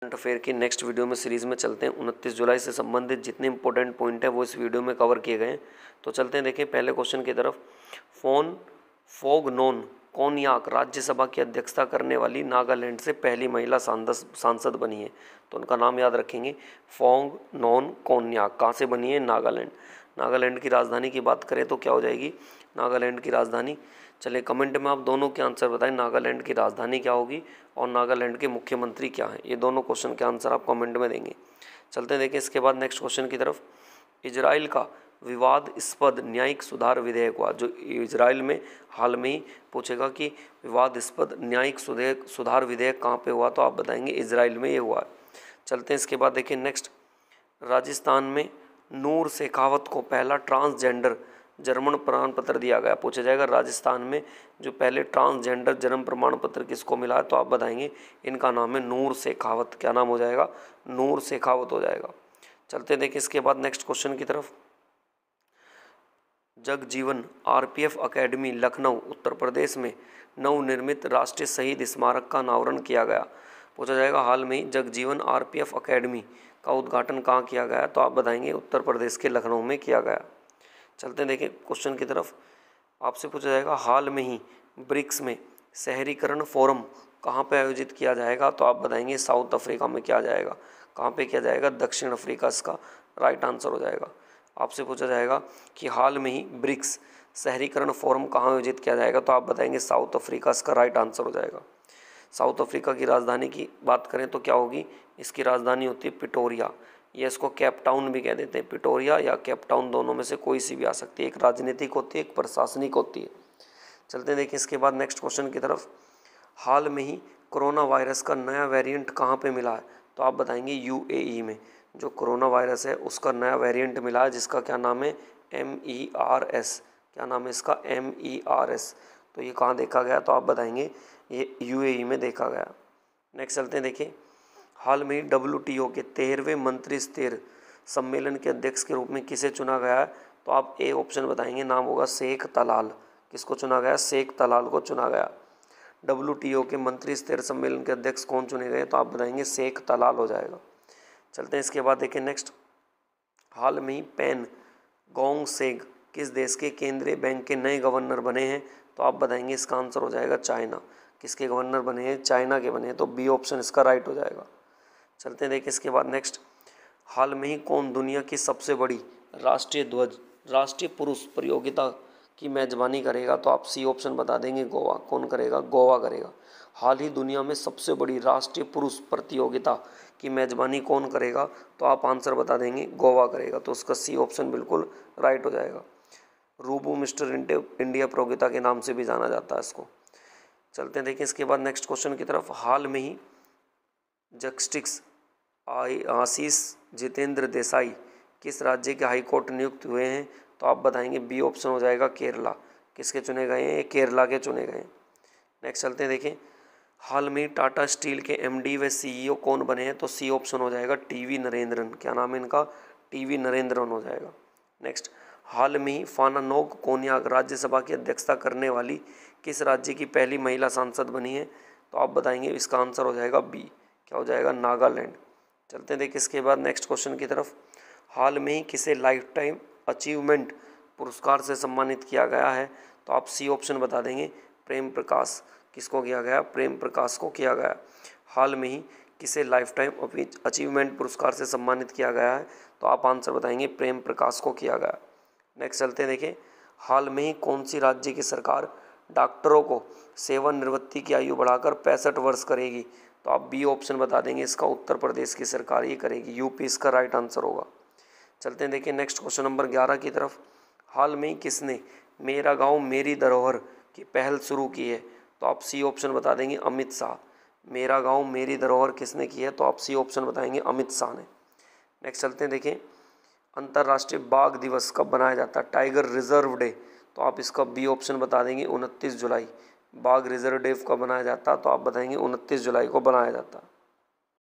current affair की next video में series में चलते हैं उनतीस जुलाई से संबंधित जितने इंपॉर्टेंट पॉइंट हैं वो इस वीडियो में कवर किए गए हैं तो चलते हैं देखें पहले क्वेश्चन की तरफ फोन फोग नोन कोन्याक राज्यसभा की अध्यक्षता करने वाली नागालैंड से पहली महिला सांसद बनी है तो उनका नाम याद रखेंगे फोंग नॉन कोन्याक कहाँ से बनी है नागालैंड नागालैंड की राजधानी की बात करें तो क्या हो जाएगी नागालैंड की राजधानी चलिए कमेंट में आप दोनों के आंसर बताएं नागालैंड की राजधानी क्या होगी और नागालैंड के मुख्यमंत्री क्या हैं ये दोनों क्वेश्चन के आंसर आप कमेंट में देंगे चलते हैं देखिए इसके बाद नेक्स्ट क्वेश्चन की तरफ इजराइल का विवादस्पद न्यायिक सुधार विधेयक हुआ जो इजराइल में हाल में ही पूछेगा कि विवादस्पद न्यायिक सुधेयक सुधार विधेयक कहाँ पर हुआ तो आप बताएंगे इसराइल में ये हुआ है चलते हैं इसके बाद देखिए नेक्स्ट राजस्थान में नूर शेखावत को पहला ट्रांसजेंडर जर्मन प्रमाण पत्र दिया गया पूछा जाएगा राजस्थान में जो पहले ट्रांसजेंडर जन्म प्रमाण पत्र किसको मिला है तो आप बताएंगे इनका नाम है नूर शेखावत क्या नाम हो जाएगा नूर शेखावत हो जाएगा चलते देखिए इसके बाद नेक्स्ट क्वेश्चन की तरफ जग जीवन एफ अकेडमी लखनऊ उत्तर प्रदेश में नवनिर्मित राष्ट्रीय शहीद स्मारक का अनावरण किया गया पूछा जाएगा हाल में ही जगजीवन एफ अकेडमी का उद्घाटन कहाँ किया गया तो आप बताएंगे उत्तर प्रदेश के लखनऊ में किया गया चलते हैं देखें क्वेश्चन की तरफ आपसे पूछा जाएगा हाल में ही ब्रिक्स में शहरीकरण फोरम कहाँ पे आयोजित किया जाएगा तो आप बताएंगे साउथ अफ्रीका में किया जाएगा कहाँ पे किया जाएगा दक्षिण अफ्रीका इसका राइट आंसर हो जाएगा आपसे पूछा जाएगा कि हाल में ही ब्रिक्स शहरीकरण फोरम कहाँ आयोजित किया जाएगा तो आप बताएंगे साउथ अफ्रीका इसका राइट आंसर हो जाएगा साउथ अफ्रीका की राजधानी की बात करें तो क्या होगी इसकी राजधानी होती है पिटोरिया या इसको कैप टाउन भी कह देते हैं पिटोरिया या कैप टाउन दोनों में से कोई सी भी आ सकती है एक राजनीतिक होती है एक प्रशासनिक होती है चलते हैं देखिए इसके बाद नेक्स्ट क्वेश्चन की तरफ हाल में ही कोरोना वायरस का नया वेरिएंट कहाँ पे मिला है तो आप बताएंगे यूएई e में जो कोरोना वायरस है उसका नया वेरियंट मिला है जिसका क्या नाम है एम ई आर एस क्या नाम है इसका एम ई आर एस तो ये कहाँ देखा गया तो आप बताएंगे ये यू e में देखा गया नेक्स्ट चलते हैं देखिए हाल में ही डब्ल्यू के तेरहवें मंत्री स्तर सम्मेलन के अध्यक्ष के रूप में किसे चुना गया है तो आप ए ऑप्शन बताएंगे नाम होगा शेख तलाल किसको चुना गया शेख तलाल को चुना गया डब्ल्यू के मंत्री स्तर सम्मेलन के अध्यक्ष कौन चुने गए तो आप बताएंगे शेख तलाल हो जाएगा चलते हैं इसके बाद देखें नेक्स्ट हाल में ही पेन गोंग सेग किस देश के केंद्रीय बैंक के नए गवर्नर बने हैं तो आप बताएंगे इसका आंसर हो जाएगा चाइना किसके गवर्नर बने हैं चाइना के बने हैं तो बी ऑप्शन इसका राइट हो जाएगा चलते हैं देखिए इसके बाद नेक्स्ट हाल में ही कौन दुनिया की सबसे बड़ी राष्ट्रीय ध्वज राष्ट्रीय पुरुष प्रतियोगिता की मेजबानी करेगा तो आप सी ऑप्शन बता देंगे गोवा कौन करेगा गोवा करेगा हाल ही दुनिया में सबसे बड़ी राष्ट्रीय पुरुष प्रतियोगिता की मेजबानी कौन करेगा तो आप आंसर बता देंगे गोवा करेगा तो उसका सी ऑप्शन बिल्कुल राइट हो जाएगा रूबू मिस्टर इंडिया प्रतियोगिता के नाम से भी जाना जाता है इसको चलते हैं देखिए इसके बाद नेक्स्ट क्वेश्चन की तरफ हाल में ही जस्टिस आशीष जितेंद्र देसाई किस राज्य के हाईकोर्ट नियुक्त हुए हैं तो आप बताएंगे बी ऑप्शन हो जाएगा केरला किसके चुने गए हैं केरला के चुने गए हैं नेक्स्ट चलते हैं देखें हाल में टाटा स्टील के एमडी व सीईओ e कौन बने हैं तो सी ऑप्शन हो जाएगा टीवी नरेंद्रन क्या नाम है इनका टीवी नरेंद्रन हो जाएगा नेक्स्ट हाल में ही फानानोग कोन्याक राज्यसभा की अध्यक्षता करने वाली किस राज्य की पहली महिला सांसद बनी है तो आप बताएंगे इसका आंसर हो जाएगा बी क्या हो जाएगा नागालैंड चलते हैं देखिए इसके बाद नेक्स्ट क्वेश्चन की तरफ हाल में ही किसे लाइफ टाइम अचीवमेंट पुरस्कार से सम्मानित किया गया है तो आप सी ऑप्शन बता देंगे प्रेम प्रकाश किसको किया गया प्रेम प्रकाश को किया गया हाल में ही किसे लाइफ टाइम अचीवमेंट पुरस्कार से सम्मानित किया गया है तो आप आंसर बताएंगे प्रेम प्रकाश को किया गया नेक्स्ट चलते हैं देखें हाल में ही कौन सी राज्य की सरकार डॉक्टरों को सेवानिवृत्ति की आयु बढ़ाकर पैंसठ वर्ष करेगी तो आप बी ऑप्शन बता देंगे इसका उत्तर प्रदेश की सरकार ये करेगी यूपी इसका राइट आंसर होगा चलते हैं देखिए नेक्स्ट क्वेश्चन नंबर ग्यारह की तरफ हाल में ही किसने मेरा गांव मेरी धरोहर की पहल शुरू की है तो आप सी ऑप्शन बता देंगे अमित शाह मेरा गांव मेरी धरोहर किसने की है तो आप सी ऑप्शन बताएंगे अमित शाह ने नेक्स्ट चलते हैं देखें अंतर्राष्ट्रीय बाघ दिवस कब बनाया जाता है टाइगर रिजर्व डे तो आप इसका बी ऑप्शन बता देंगे उनतीस जुलाई बाघ रिजर्व डे का बनाया जाता तो आप बताएंगे उनतीस जुलाई को बनाया जाता